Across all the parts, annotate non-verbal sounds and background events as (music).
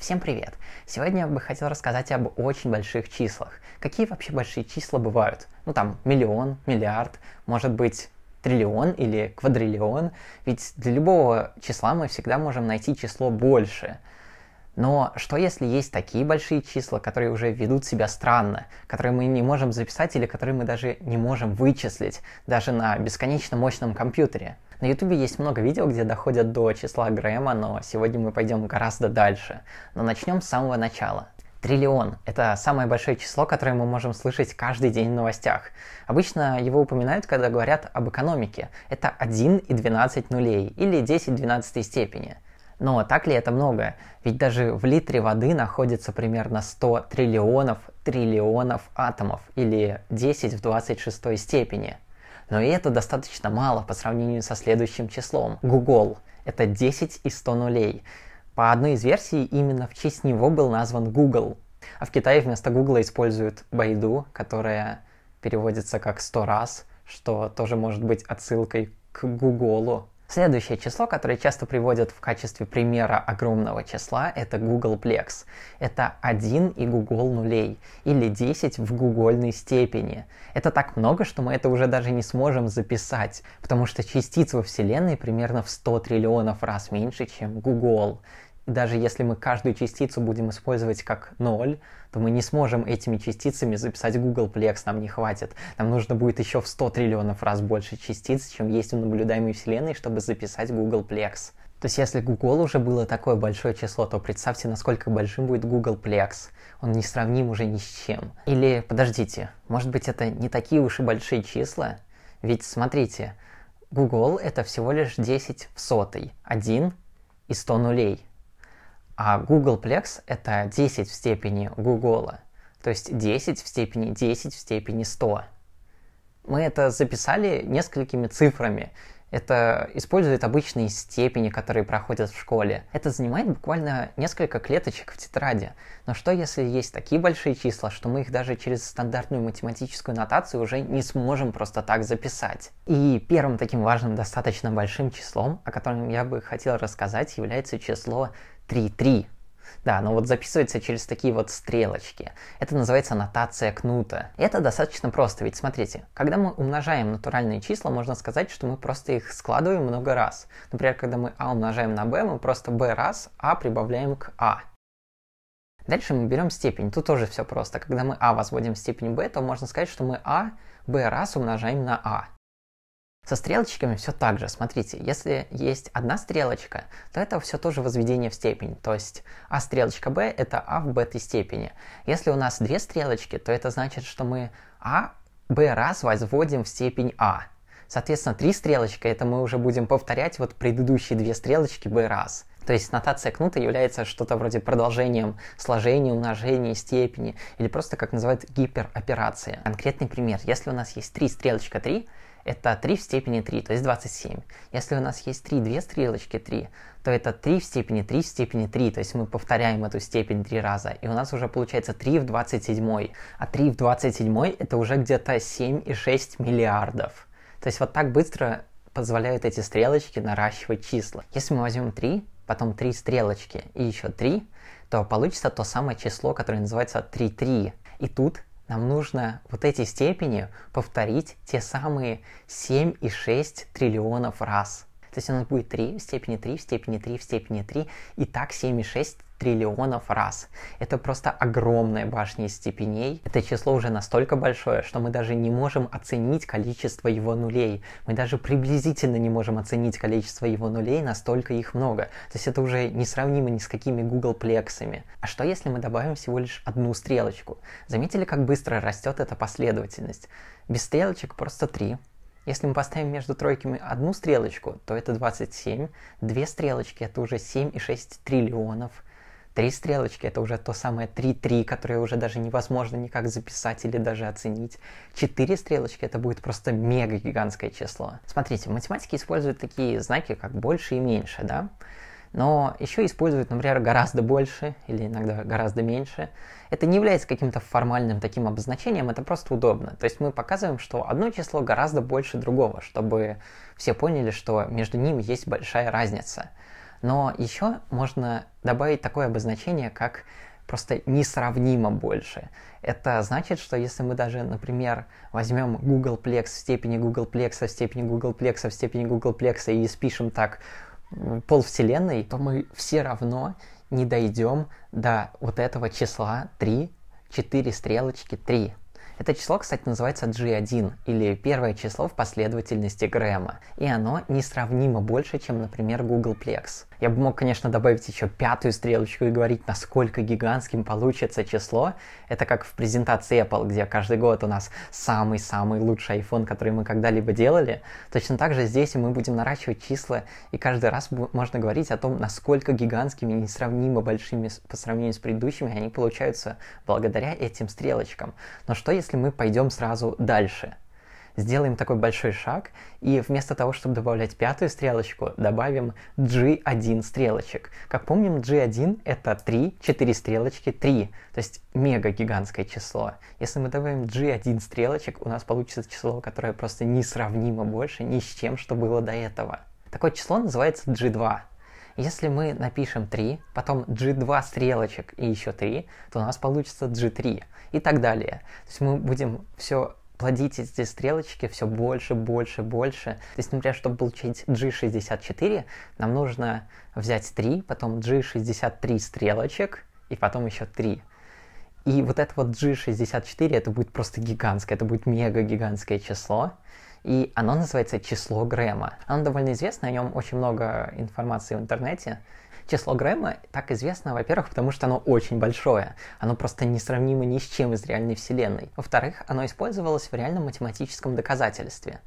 Всем привет! Сегодня я бы хотел рассказать об очень больших числах. Какие вообще большие числа бывают? Ну там миллион, миллиард, может быть триллион или квадриллион. Ведь для любого числа мы всегда можем найти число больше. Но что если есть такие большие числа, которые уже ведут себя странно, которые мы не можем записать или которые мы даже не можем вычислить, даже на бесконечно мощном компьютере? На ютубе есть много видео, где доходят до числа Грэма, но сегодня мы пойдем гораздо дальше. Но начнем с самого начала. Триллион – это самое большое число, которое мы можем слышать каждый день в новостях. Обычно его упоминают, когда говорят об экономике. Это 1 и 12 нулей, или 10 в 12 степени. Но так ли это много? Ведь даже в литре воды находится примерно 100 триллионов триллионов атомов, или 10 в 26 степени. Но и это достаточно мало по сравнению со следующим числом. Google — это 10 из 100 нулей. По одной из версий именно в честь него был назван Google. А в Китае вместо Google используют Байду, которая переводится как «сто раз», что тоже может быть отсылкой к Гуголу, Следующее число, которое часто приводят в качестве примера огромного числа, это Googleplex. Это 1 и Google нулей, или 10 в гугольной степени. Это так много, что мы это уже даже не сможем записать, потому что частиц во Вселенной примерно в 100 триллионов раз меньше, чем Google даже если мы каждую частицу будем использовать как ноль, то мы не сможем этими частицами записать Googleplex, нам не хватит. Нам нужно будет еще в 100 триллионов раз больше частиц, чем есть в наблюдаемой Вселенной, чтобы записать Googleplex. То есть если Google уже было такое большое число, то представьте, насколько большим будет Googleplex. Он не сравним уже ни с чем. Или, подождите, может быть это не такие уж и большие числа? Ведь смотрите, Google это всего лишь 10 в сотой, 1 и 100 нулей – а Googleplex — это 10 в степени Google, то есть 10 в степени 10 в степени 100. Мы это записали несколькими цифрами. Это использует обычные степени, которые проходят в школе. Это занимает буквально несколько клеточек в тетради. Но что если есть такие большие числа, что мы их даже через стандартную математическую нотацию уже не сможем просто так записать? И первым таким важным достаточно большим числом, о котором я бы хотел рассказать, является число 3-3. Да, но вот записывается через такие вот стрелочки. Это называется нотация кнута. Это достаточно просто, ведь смотрите, когда мы умножаем натуральные числа, можно сказать, что мы просто их складываем много раз. Например, когда мы а умножаем на b, мы просто b раз, а прибавляем к а. Дальше мы берем степень. Тут тоже все просто. Когда мы а возводим в степень b, то можно сказать, что мы а b раз умножаем на а. Со стрелочками все так же. Смотрите, если есть одна стрелочка, то это все тоже возведение в степень. То есть а стрелочка b это а в этой степени. Если у нас две стрелочки, то это значит, что мы а b раз возводим в степень а. Соответственно, три стрелочки это мы уже будем повторять вот предыдущие две стрелочки b раз. То есть нотация кнута является что-то вроде продолжением сложения, умножения, степени, или просто, как называют, гипероперация. Конкретный пример. Если у нас есть три стрелочка 3, это 3 в степени 3, то есть 27. Если у нас есть 3, 2 стрелочки 3, то это 3 в степени 3 в степени 3, то есть мы повторяем эту степень 3 раза, и у нас уже получается 3 в 27, а 3 в 27 это уже где-то 7,6 миллиардов. То есть вот так быстро позволяют эти стрелочки наращивать числа. Если мы возьмем 3, потом 3 стрелочки и еще 3, то получится то самое число, которое называется 3-3. И тут нам нужно вот эти степени повторить те самые и 7,6 триллионов раз. То есть у нас будет 3 в степени 3, в степени 3, в степени 3, и так и 7,6 триллионов раз. Это просто огромная башня из степеней. Это число уже настолько большое, что мы даже не можем оценить количество его нулей. Мы даже приблизительно не можем оценить количество его нулей, настолько их много. То есть это уже не сравнимо ни с какими Google плексами. А что если мы добавим всего лишь одну стрелочку? Заметили, как быстро растет эта последовательность? Без стрелочек просто три. если мы поставим между тройками одну стрелочку, то это 27, две стрелочки это уже 7,6 триллионов, Три стрелочки — это уже то самое 3-3, которое уже даже невозможно никак записать или даже оценить. Четыре стрелочки — это будет просто мега-гигантское число. Смотрите, в математике используют такие знаки, как больше и меньше, да? но еще используют, например, гораздо больше или иногда гораздо меньше. Это не является каким-то формальным таким обозначением, это просто удобно. То есть мы показываем, что одно число гораздо больше другого, чтобы все поняли, что между ними есть большая разница. Но еще можно добавить такое обозначение, как просто несравнимо больше. Это значит, что если мы даже, например, возьмем Googleplex в степени Googleplex, в степени Googleplex, в степени Googleplex и спишем так пол вселенной, то мы все равно не дойдем до вот этого числа 3, 4 стрелочки 3. Это число, кстати, называется G1, или первое число в последовательности Грэма, и оно несравнимо больше, чем, например, Googleplex. Я бы мог, конечно, добавить еще пятую стрелочку и говорить, насколько гигантским получится число. Это как в презентации Apple, где каждый год у нас самый-самый лучший iPhone, который мы когда-либо делали. Точно так же здесь мы будем наращивать числа, и каждый раз можно говорить о том, насколько гигантскими и несравнимо большими по сравнению с предыдущими они получаются благодаря этим стрелочкам. Но что если если мы пойдем сразу дальше? Сделаем такой большой шаг, и вместо того, чтобы добавлять пятую стрелочку, добавим G1 стрелочек. Как помним, G1 это 3, 4 стрелочки, 3, то есть мега гигантское число. Если мы добавим G1 стрелочек, у нас получится число, которое просто несравнимо больше ни с чем, что было до этого. Такое число называется G2. Если мы напишем 3, потом G2 стрелочек и еще 3, то у нас получится G3 и так далее. То есть мы будем все плодить эти стрелочки все больше, больше, больше. То есть, например, чтобы получить G64, нам нужно взять 3, потом G63 стрелочек и потом еще 3. И вот это вот G64, это будет просто гигантское, это будет мега-гигантское число. И оно называется «Число Грэма». Оно довольно известно, о нем очень много информации в интернете. Число Грэма так известно, во-первых, потому что оно очень большое. Оно просто несравнимо ни с чем из реальной вселенной. Во-вторых, оно использовалось в реальном математическом доказательстве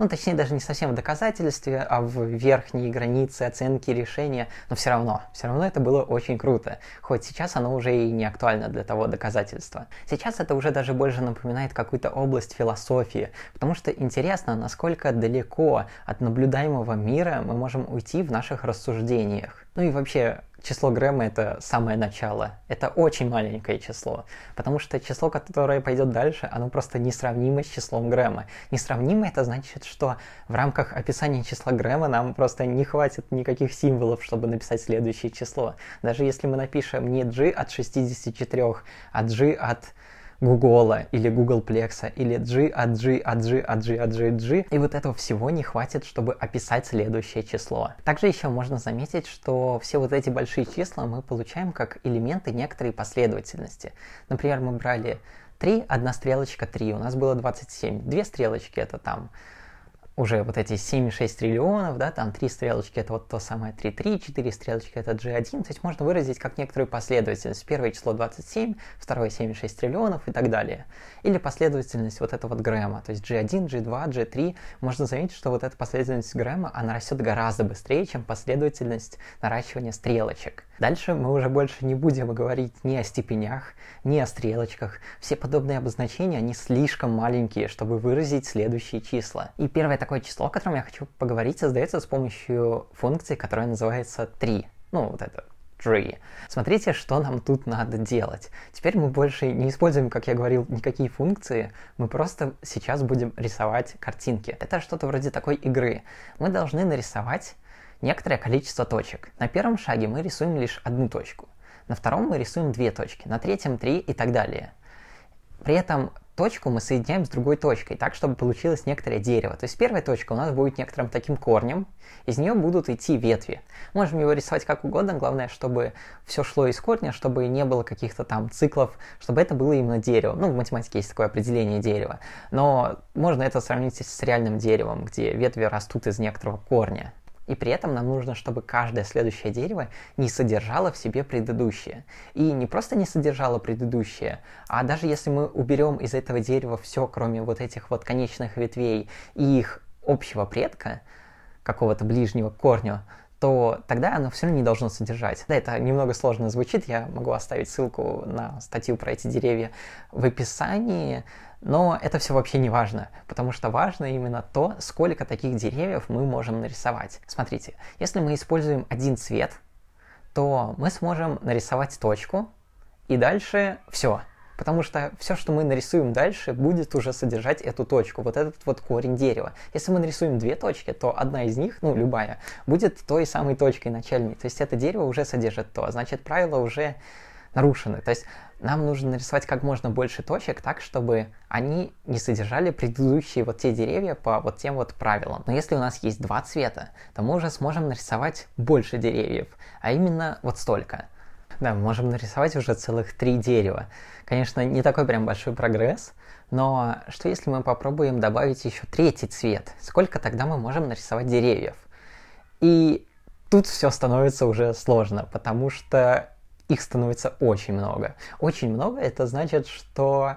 ну точнее даже не совсем в доказательстве, а в верхней границе оценки решения, но все равно, все равно это было очень круто, хоть сейчас оно уже и не актуально для того доказательства. Сейчас это уже даже больше напоминает какую-то область философии, потому что интересно, насколько далеко от наблюдаемого мира мы можем уйти в наших рассуждениях. Ну и вообще, число Грэма это самое начало. Это очень маленькое число, потому что число, которое пойдет дальше, оно просто несравнимо с числом Грэма. Несравнимо это значит, что в рамках описания числа Грэма нам просто не хватит никаких символов, чтобы написать следующее число. Даже если мы напишем не g от 64, а g от Гугла или Гуглплекса или G от G от G от G от G, G. И вот этого всего не хватит, чтобы описать следующее число. Также еще можно заметить, что все вот эти большие числа мы получаем как элементы некоторой последовательности. Например, мы брали 3, одна стрелочка 3, у нас было 27. Две стрелочки это там уже вот эти 7-6 триллионов, да, там 3 стрелочки это вот то самое 3-3, 4 стрелочки это G1, то есть можно выразить как некоторую последовательность. Первое число 27, второе 7,6 триллионов и так далее. Или последовательность вот этого вот Грэма, то есть G1, G2, G3. Можно заметить, что вот эта последовательность Грэма, она растет гораздо быстрее, чем последовательность наращивания стрелочек. Дальше мы уже больше не будем говорить ни о степенях, ни о стрелочках. Все подобные обозначения, они слишком маленькие, чтобы выразить следующие числа. И первое такое число, о котором я хочу поговорить, создается с помощью функции, которая называется 3. Ну, вот это tree. Смотрите, что нам тут надо делать. Теперь мы больше не используем, как я говорил, никакие функции, мы просто сейчас будем рисовать картинки. Это что-то вроде такой игры. Мы должны нарисовать некоторое количество точек. На первом шаге мы рисуем лишь одну точку, на втором мы рисуем две точки, на третьем три и так далее. При этом точку мы соединяем с другой точкой, так, чтобы получилось некоторое дерево. То есть первая точка у нас будет некоторым таким корнем, из нее будут идти ветви. Можем его рисовать как угодно, главное, чтобы все шло из корня, чтобы не было каких-то там циклов, чтобы это было именно дерево. Ну, в математике есть такое определение дерева. Но можно это сравнить с реальным деревом, где ветви растут из некоторого корня. И при этом нам нужно, чтобы каждое следующее дерево не содержало в себе предыдущее. И не просто не содержало предыдущее, а даже если мы уберем из этого дерева все, кроме вот этих вот конечных ветвей и их общего предка, какого-то ближнего корня, то тогда оно все равно не должно содержать. Да, это немного сложно звучит, я могу оставить ссылку на статью про эти деревья в описании. Но это все вообще не важно, потому что важно именно то, сколько таких деревьев мы можем нарисовать. Смотрите, если мы используем один цвет, то мы сможем нарисовать точку, и дальше все. Потому что все, что мы нарисуем дальше, будет уже содержать эту точку, вот этот вот корень дерева. Если мы нарисуем две точки, то одна из них, ну любая, будет той самой точкой начальной. То есть это дерево уже содержит то. А значит, правило уже нарушены. То есть нам нужно нарисовать как можно больше точек так, чтобы они не содержали предыдущие вот те деревья по вот тем вот правилам. Но если у нас есть два цвета, то мы уже сможем нарисовать больше деревьев, а именно вот столько. Да, мы можем нарисовать уже целых три дерева. Конечно, не такой прям большой прогресс, но что если мы попробуем добавить еще третий цвет? Сколько тогда мы можем нарисовать деревьев? И тут все становится уже сложно, потому что их становится очень много. Очень много это значит, что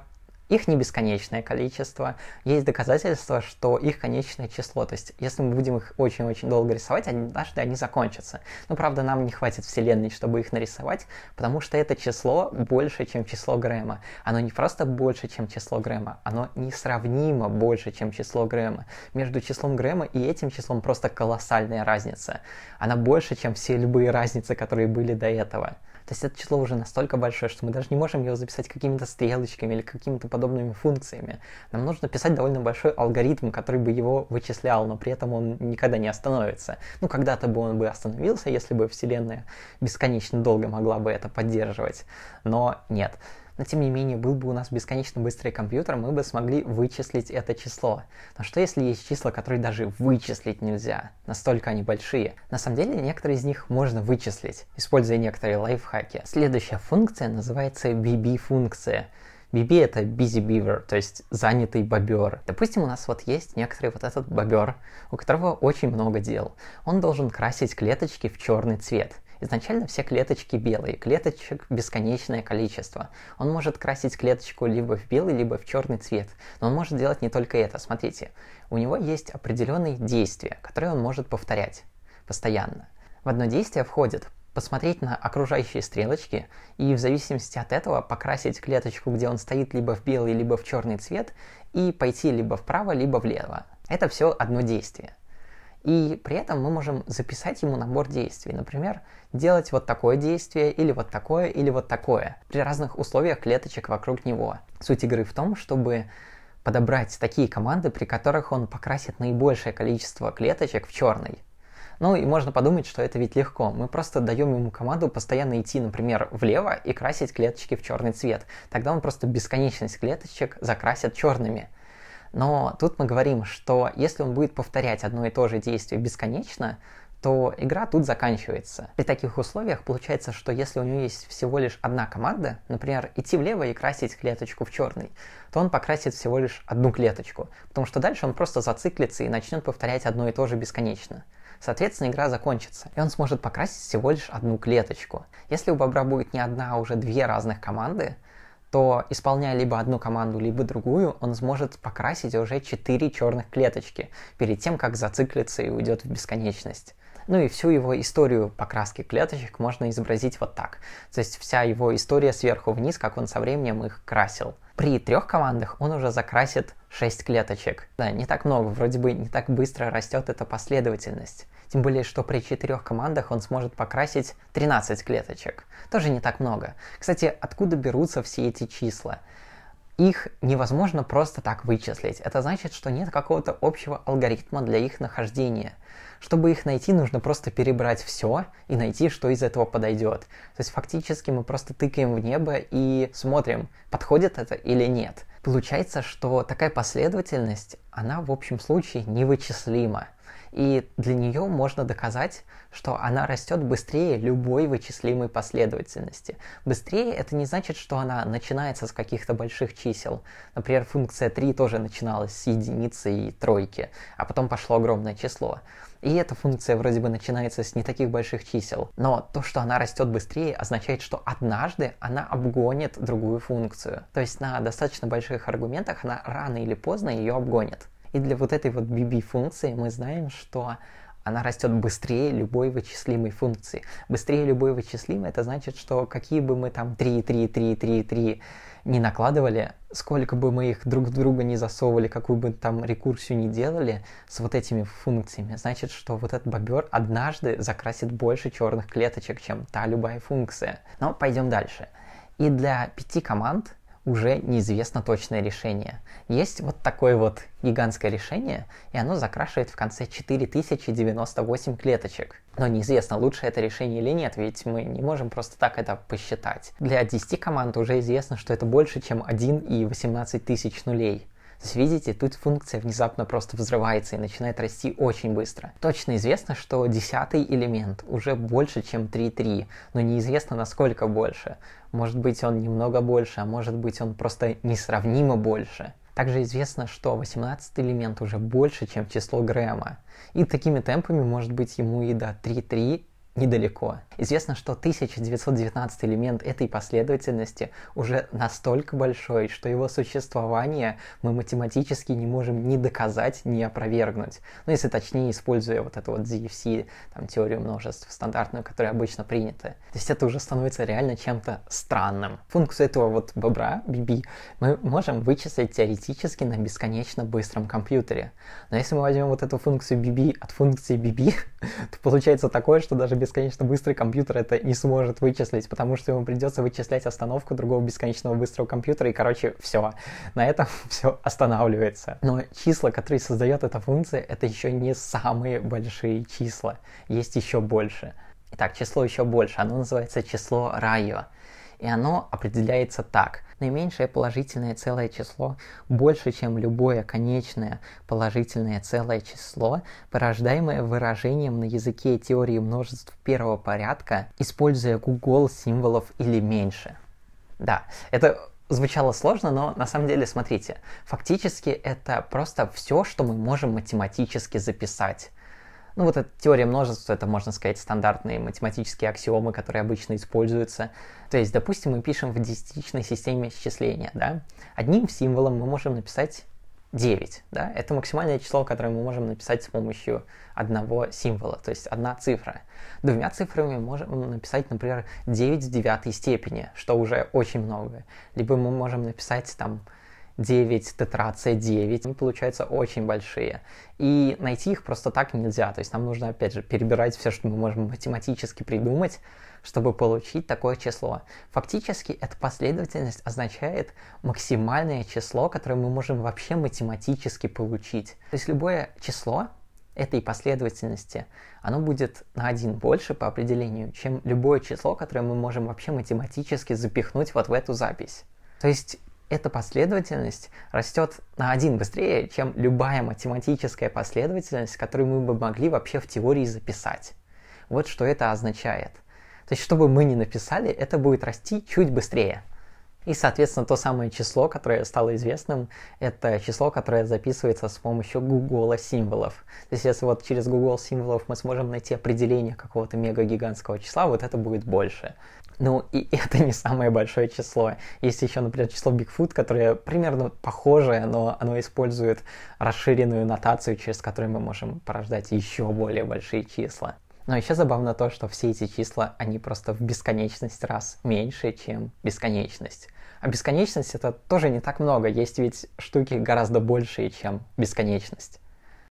их не бесконечное количество. Есть доказательства, что их конечное число. То есть, если мы будем их очень-очень долго рисовать, они однажды они закончатся. Но, правда, нам не хватит Вселенной, чтобы их нарисовать, потому что это число больше, чем число Грэма. Оно не просто больше, чем число Грэма, оно несравнимо больше, чем число Грэма. Между числом Грэма и этим числом просто колоссальная разница. Она больше, чем все любые разницы, которые были до этого. То есть это число уже настолько большое, что мы даже не можем его записать какими-то стрелочками или какими-то подобными функциями. Нам нужно писать довольно большой алгоритм, который бы его вычислял, но при этом он никогда не остановится. Ну, когда-то бы он бы остановился, если бы Вселенная бесконечно долго могла бы это поддерживать, но нет но тем не менее, был бы у нас бесконечно быстрый компьютер, мы бы смогли вычислить это число. Но что если есть числа, которые даже вычислить нельзя? Настолько они большие. На самом деле, некоторые из них можно вычислить, используя некоторые лайфхаки. Следующая функция называется BB-функция. BB это busy beaver, то есть занятый бобер. Допустим, у нас вот есть некоторый вот этот бобер, у которого очень много дел. Он должен красить клеточки в черный цвет. Изначально все клеточки белые, клеточек бесконечное количество. Он может красить клеточку либо в белый, либо в черный цвет, но он может делать не только это. Смотрите, у него есть определенные действия, которые он может повторять постоянно. В одно действие входит посмотреть на окружающие стрелочки и в зависимости от этого покрасить клеточку, где он стоит, либо в белый, либо в черный цвет, и пойти либо вправо, либо влево. Это все одно действие. И при этом мы можем записать ему набор действий. Например, делать вот такое действие, или вот такое, или вот такое. При разных условиях клеточек вокруг него. Суть игры в том, чтобы подобрать такие команды, при которых он покрасит наибольшее количество клеточек в черный. Ну и можно подумать, что это ведь легко. Мы просто даем ему команду постоянно идти, например, влево и красить клеточки в черный цвет. Тогда он просто бесконечность клеточек закрасит черными. Но тут мы говорим, что если он будет повторять одно и то же действие бесконечно, то игра тут заканчивается. При таких условиях получается, что если у него есть всего лишь одна команда, например, идти влево и красить клеточку в черный, то он покрасит всего лишь одну клеточку, потому что дальше он просто зациклится и начнет повторять одно и то же бесконечно. Соответственно, игра закончится, и он сможет покрасить всего лишь одну клеточку. Если у бобра будет не одна, а уже две разных команды, то исполняя либо одну команду, либо другую, он сможет покрасить уже 4 черных клеточки перед тем, как зациклится и уйдет в бесконечность. Ну и всю его историю покраски клеточек можно изобразить вот так. То есть вся его история сверху вниз, как он со временем их красил. При трех командах он уже закрасит 6 клеточек. Да, не так много, вроде бы не так быстро растет эта последовательность. Тем более, что при четырех командах он сможет покрасить 13 клеточек. Тоже не так много. Кстати, откуда берутся все эти числа? Их невозможно просто так вычислить. Это значит, что нет какого-то общего алгоритма для их нахождения. Чтобы их найти, нужно просто перебрать все и найти, что из этого подойдет. То есть фактически мы просто тыкаем в небо и смотрим, подходит это или нет. Получается, что такая последовательность, она в общем случае невычислима. И для нее можно доказать, что она растет быстрее любой вычислимой последовательности. Быстрее это не значит, что она начинается с каких-то больших чисел. Например, функция 3 тоже начиналась с единицы и тройки, а потом пошло огромное число. И эта функция вроде бы начинается с не таких больших чисел. Но то, что она растет быстрее, означает, что однажды она обгонит другую функцию. То есть на достаточно больших аргументах она рано или поздно ее обгонит. И для вот этой вот BB-функции мы знаем, что она растет быстрее любой вычислимой функции. Быстрее любой вычислимой, это значит, что какие бы мы там 3, 3, 3, 3, 3 не накладывали, сколько бы мы их друг в друга не засовывали, какую бы там рекурсию не делали с вот этими функциями, значит, что вот этот бобер однажды закрасит больше черных клеточек, чем та любая функция. Но пойдем дальше. И для пяти команд уже неизвестно точное решение. Есть вот такое вот гигантское решение, и оно закрашивает в конце 4098 клеточек. Но неизвестно, лучше это решение или нет, ведь мы не можем просто так это посчитать. Для 10 команд уже известно, что это больше, чем 1 и 18 тысяч нулей. Здесь видите, тут функция внезапно просто взрывается и начинает расти очень быстро. Точно известно, что десятый элемент уже больше, чем 3.3, но неизвестно насколько больше. Может быть он немного больше, а может быть он просто несравнимо больше. Также известно, что 18 элемент уже больше, чем число Грэма. И такими темпами, может быть, ему и до 3.3 недалеко. Известно, что 1919 элемент этой последовательности уже настолько большой, что его существование мы математически не можем ни доказать, ни опровергнуть. Ну, если точнее, используя вот эту вот ZFC, там, теорию множеств стандартную, которая обычно принята. То есть это уже становится реально чем-то странным. Функцию этого вот бобра, BB, мы можем вычислить теоретически на бесконечно быстром компьютере. Но если мы возьмем вот эту функцию BB от функции BB, (laughs) то получается такое, что даже бесконечно быстрый компьютер это не сможет вычислить, потому что ему придется вычислять остановку другого бесконечного быстрого компьютера, и, короче, все. На этом (laughs) все останавливается. Но числа, которые создает эта функция, это еще не самые большие числа. Есть еще больше. Итак, число еще больше. Оно называется число радио и оно определяется так. Наименьшее положительное целое число больше, чем любое конечное положительное целое число, порождаемое выражением на языке теории множеств первого порядка, используя гугол символов или меньше. Да, это звучало сложно, но на самом деле, смотрите, фактически это просто все, что мы можем математически записать. Ну вот эта теория множества, это, можно сказать, стандартные математические аксиомы, которые обычно используются. То есть, допустим, мы пишем в десятичной системе счисления, да? Одним символом мы можем написать 9, да? Это максимальное число, которое мы можем написать с помощью одного символа, то есть одна цифра. Двумя цифрами можем написать, например, 9 в девятой степени, что уже очень много. Либо мы можем написать там 9, тетрация 9, они получаются очень большие. И найти их просто так нельзя. То есть нам нужно, опять же, перебирать все, что мы можем математически придумать, чтобы получить такое число. Фактически эта последовательность означает максимальное число, которое мы можем вообще математически получить. То есть любое число этой последовательности, оно будет на один больше по определению, чем любое число, которое мы можем вообще математически запихнуть вот в эту запись. То есть эта последовательность растет на один быстрее, чем любая математическая последовательность, которую мы бы могли вообще в теории записать. Вот что это означает. То есть, чтобы мы не написали, это будет расти чуть быстрее. И, соответственно, то самое число, которое стало известным, это число, которое записывается с помощью Google символов. То есть, если вот через Google символов мы сможем найти определение какого-то мега-гигантского числа, вот это будет больше. Ну, и (laughs) это не самое большое число. Есть еще, например, число Bigfoot, которое примерно похожее, но оно использует расширенную нотацию, через которую мы можем порождать еще более большие числа. Но еще забавно то, что все эти числа, они просто в бесконечность раз меньше, чем бесконечность. А бесконечность это тоже не так много, есть ведь штуки гораздо большие, чем бесконечность.